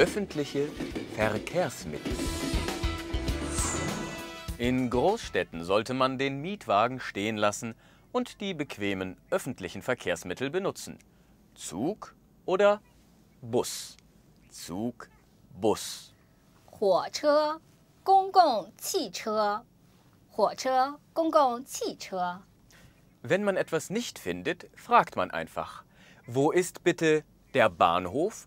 Öffentliche Verkehrsmittel. In Großstädten sollte man den Mietwagen stehen lassen und die bequemen öffentlichen Verkehrsmittel benutzen. Zug oder Bus. Zug, Bus. 火车,公共汽车,火车,公共汽车. Wenn man etwas nicht findet, fragt man einfach, wo ist bitte der Bahnhof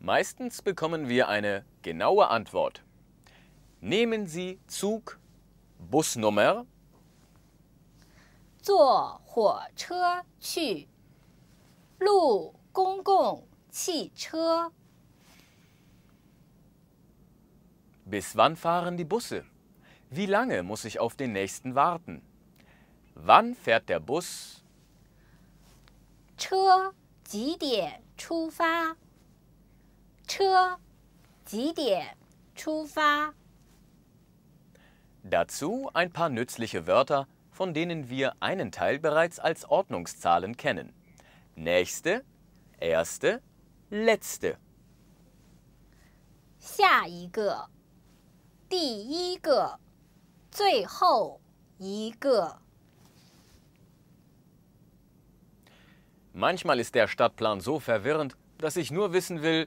Meistens bekommen wir eine genaue Antwort. Nehmen Sie Zug, Busnummer. Bis wann fahren die Busse? Wie lange muss ich auf den nächsten warten? Wann fährt der Bus? 车几点出发？车几点出发? Dazu ein paar nützliche Wörter, von denen wir einen Teil bereits als Ordnungszahlen kennen. Nächste, erste, letzte. 下一个，第一个，最后一个。Manchmal ist der Stadtplan so verwirrend, dass ich nur wissen will,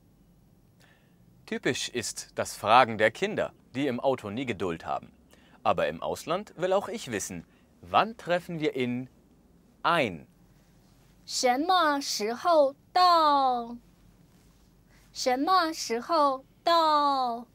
Typisch ist das Fragen der Kinder, die im Auto nie Geduld haben. Aber im Ausland will auch ich wissen, wann treffen wir in ein? 什么时候到？什么时候到？